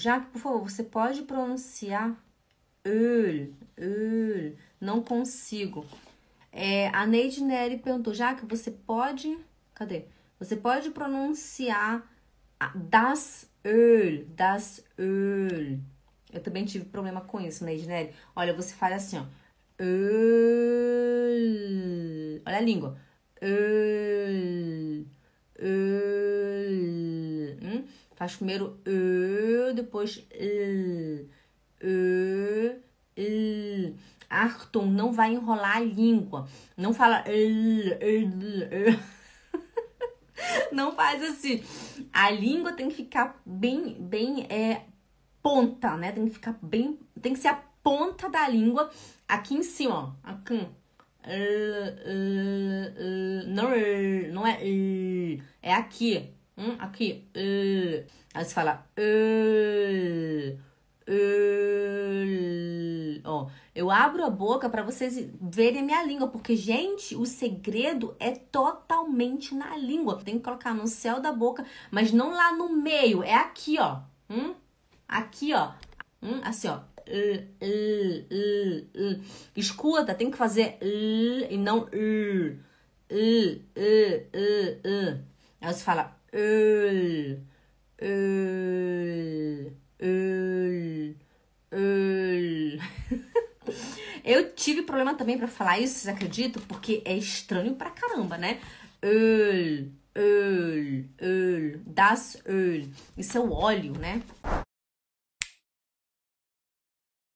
Já que por favor, você pode pronunciar öl, öl, não consigo. É, a Neide Neri perguntou, já que você pode, cadê? Você pode pronunciar das öl, das öl. Eu também tive problema com isso, Neide Neri. Olha, você faz assim, ó, öl, olha a língua, öl, öl. Faz primeiro e, depois l, e, l. Arton, não vai enrolar a língua. Não fala l, l, Não faz assim. A língua tem que ficar bem, bem é, ponta, né? Tem que ficar bem, tem que ser a ponta da língua aqui em cima, ó. Aqui. Não, não é é, é aqui. Hum, aqui. Uh. Aí você fala. Uh, uh. Ó, eu abro a boca para vocês verem a minha língua, porque, gente, o segredo é totalmente na língua. Tem que colocar no céu da boca, mas não lá no meio. É aqui, ó. Hum? Aqui, ó. Hum? Assim, ó. Uh, uh, uh, Escuta, tem que fazer eh, e não eh. Aí você fala öl, öl, öl, öl. Eu tive problema também para falar isso, vocês acreditam? Porque é estranho pra caramba, né? Öl, öl, öl, das öl. Isso é o óleo, né?